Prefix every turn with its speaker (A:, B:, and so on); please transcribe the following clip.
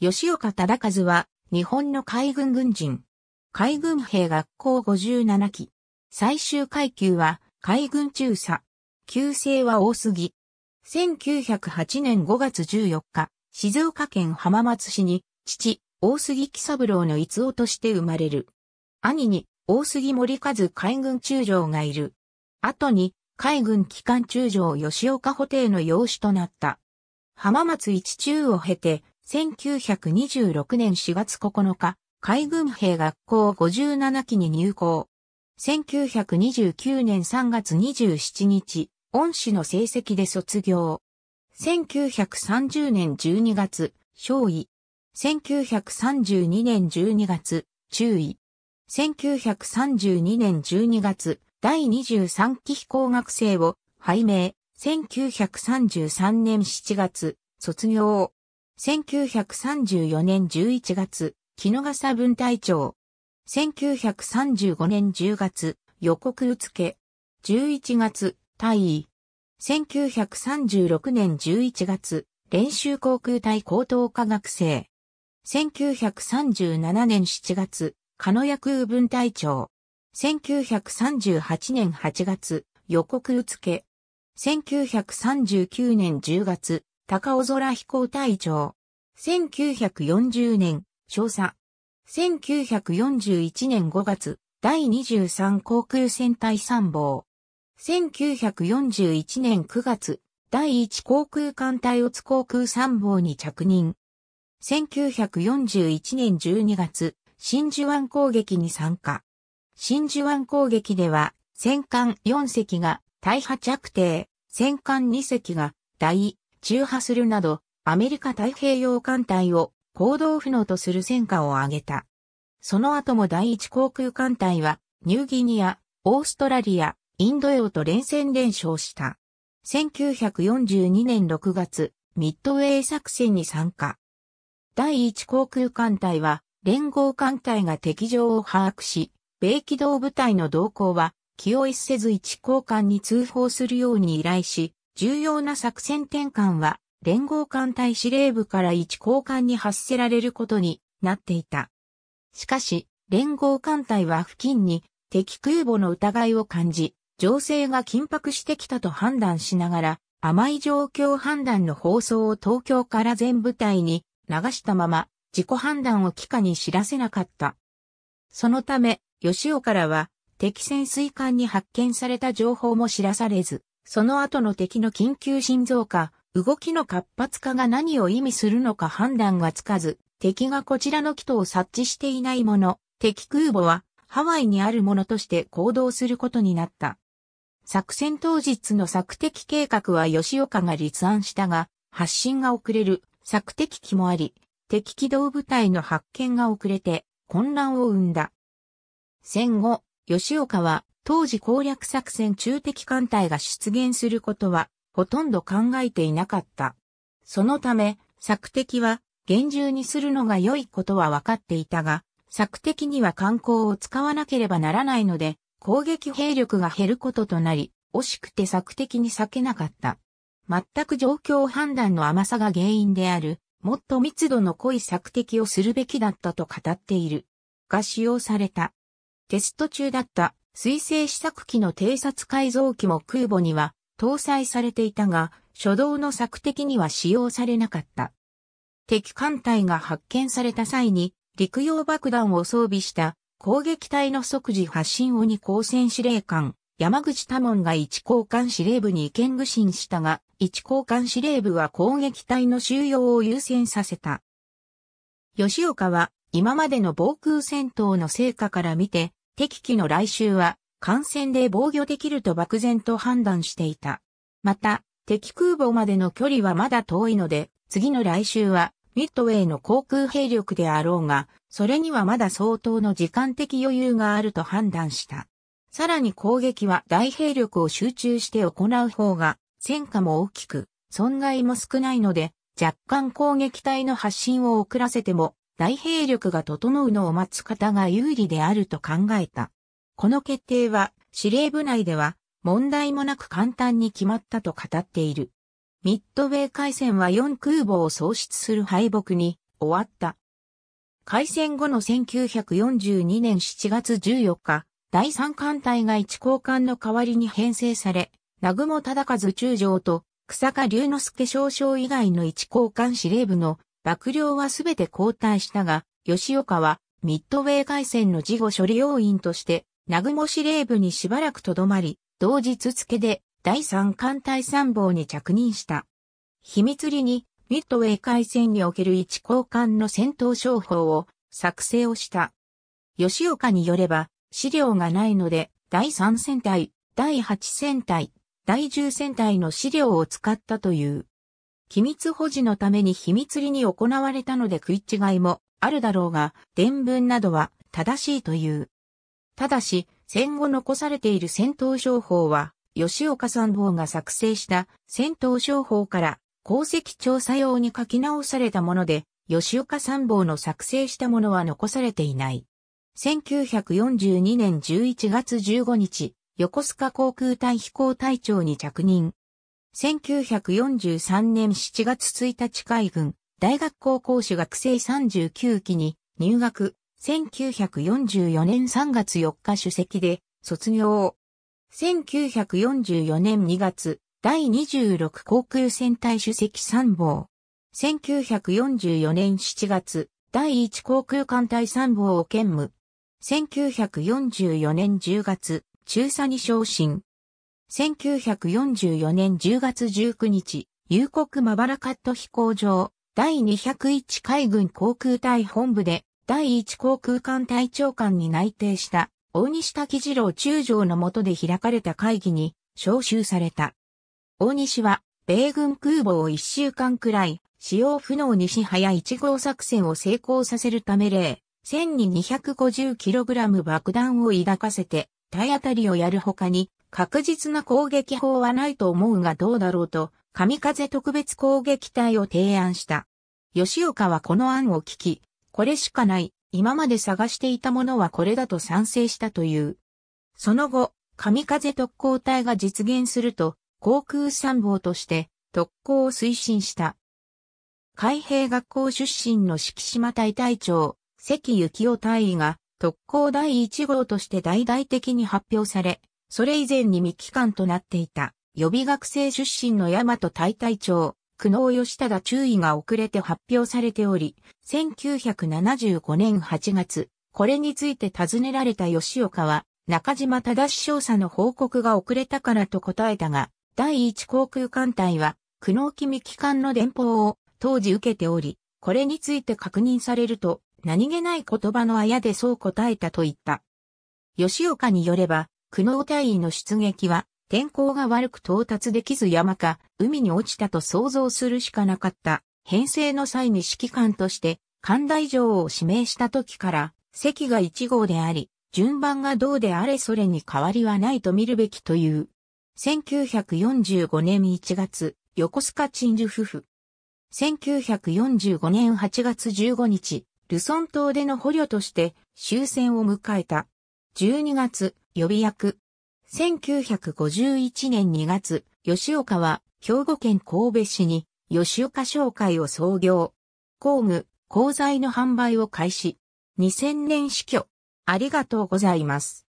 A: 吉岡忠和は、日本の海軍軍人。海軍兵学校57期。最終階級は、海軍中佐。旧姓は大杉。1908年5月14日、静岡県浜松市に、父、大杉喜三郎の逸夫として生まれる。兄に、大杉森和海軍中将がいる。後に、海軍機関中将吉岡補定の養子となった。浜松一中を経て、1926年4月9日、海軍兵学校57期に入校。1929年3月27日、恩師の成績で卒業。1930年12月、少尉。1932年12月、中尉。1932年12月、第23期飛行学生を、拝命。1933年7月、卒業。1934年11月、木の笠分隊長。1935年10月、予告受付。11月、退位。1936年11月、練習航空隊高等科学生。1937年7月、鹿野空分隊長。1938年8月、予告受付。1939年10月、高尾空飛行隊長。1940年、少佐。1941年5月、第23航空戦隊参謀。1941年9月、第1航空艦隊乙航空参謀に着任。1941年12月、真珠湾攻撃に参加。真珠湾攻撃では、戦艦4隻が大破着艇、戦艦2隻が大中破するなど、アメリカ太平洋艦隊を行動不能とする戦果を挙げた。その後も第一航空艦隊は、ニューギニア、オーストラリア、インド洋と連戦連勝した。1942年6月、ミッドウェイ作戦に参加。第一航空艦隊は、連合艦隊が敵情を把握し、米機動部隊の動向は、気を逸せず一交換に通報するように依頼し、重要な作戦転換は、連合艦隊司令部から一交換に発せられることになっていた。しかし、連合艦隊は付近に敵空母の疑いを感じ、情勢が緊迫してきたと判断しながら、甘い状況判断の放送を東京から全部隊に流したまま、自己判断を機下に知らせなかった。そのため、吉尾からは、敵潜水艦に発見された情報も知らされず、その後の敵の緊急心臓化、動きの活発化が何を意味するのか判断がつかず、敵がこちらの機とを察知していないもの、敵空母はハワイにあるものとして行動することになった。作戦当日の作敵計画は吉岡が立案したが、発信が遅れる作敵機もあり、敵機動部隊の発見が遅れて混乱を生んだ。戦後、吉岡は当時攻略作戦中敵艦隊が出現することは、ほとんど考えていなかった。そのため、作敵は、厳重にするのが良いことは分かっていたが、作敵には観光を使わなければならないので、攻撃兵力が減ることとなり、惜しくて作敵に避けなかった。全く状況判断の甘さが原因である、もっと密度の濃い作敵をするべきだったと語っている。が使用された。テスト中だった水性試作機の偵察改造機も空母には搭載されていたが、初動の策的には使用されなかった。敵艦隊が発見された際に、陸用爆弾を装備した攻撃隊の即時発進鬼高専司令官、山口多門が一交換司令部に意見具信したが、一交換司令部は攻撃隊の収容を優先させた。吉岡は今までの防空戦闘の成果から見て、敵機の来襲は艦船で防御できると漠然と判断していた。また、敵空母までの距離はまだ遠いので、次の来襲はミッドウェイの航空兵力であろうが、それにはまだ相当の時間的余裕があると判断した。さらに攻撃は大兵力を集中して行う方が、戦果も大きく、損害も少ないので、若干攻撃隊の発進を遅らせても、大兵力が整うのを待つ方が有利であると考えた。この決定は司令部内では問題もなく簡単に決まったと語っている。ミッドウェー海戦は4空母を喪失する敗北に終わった。海戦後の1942年7月14日、第三艦隊が一交換の代わりに編成され、南雲忠和中将と草加龍之介少将以外の一交換司令部の幕僚はすべて交代したが、吉岡はミッドウェー海戦の事後処理要員として、南雲司令部にしばらくとどまり、同日付で第三艦隊参謀に着任した。秘密裏にミッドウェー海戦における一交換の戦闘商法を作成をした。吉岡によれば資料がないので第三戦隊、第八戦隊、第十戦隊の資料を使ったという。機密保持のために秘密裏に行われたので食い違いもあるだろうが、伝聞などは正しいという。ただし、戦後残されている戦闘商法は、吉岡参謀が作成した戦闘商法から功績調査用に書き直されたもので、吉岡参謀の作成したものは残されていない。1942年11月15日、横須賀航空隊飛行隊長に着任。1943年7月1日海軍、大学高校士学生39期に入学、1944年3月4日主席で卒業。1944年2月、第26航空戦隊主席参謀。1944年7月、第1航空艦隊参謀を兼務。1944年10月、中佐に昇進。1944年10月19日、夕刻まばらカット飛行場、第201海軍航空隊本部で、第1航空艦隊長官に内定した、大西滝次郎中将の下で開かれた会議に、招集された。大西は、米軍空母を1週間くらい、使用不能にし配や1号作戦を成功させるため例、1 250kg 爆弾を抱かせて、体当たりをやるほかに、確実な攻撃法はないと思うがどうだろうと、神風特別攻撃隊を提案した。吉岡はこの案を聞き、これしかない、今まで探していたものはこれだと賛成したという。その後、神風特攻隊が実現すると、航空参謀として特攻を推進した。海兵学校出身の敷島隊隊長、関幸夫隊員が特攻第1号として大々的に発表され、それ以前に未帰還となっていた、予備学生出身の大和大隊長、久能義忠注意が遅れて発表されており、1975年8月、これについて尋ねられた吉岡は、中島忠少佐の報告が遅れたからと答えたが、第一航空艦隊は、久能未期間の電報を当時受けており、これについて確認されると、何気ない言葉のあやでそう答えたと言った。吉岡によれば、苦悩隊員の出撃は、天候が悪く到達できず山か、海に落ちたと想像するしかなかった。編成の際に指揮官として、神大城を指名した時から、席が1号であり、順番がどうであれそれに変わりはないと見るべきという。1945年1月、横須賀鎮守夫婦。1945年8月15日、ルソン島での捕虜として終戦を迎えた。12月、予備役。1951年2月、吉岡は、兵庫県神戸市に、吉岡商会を創業。工具、鋼材の販売を開始。2000年死去。ありがとうございます。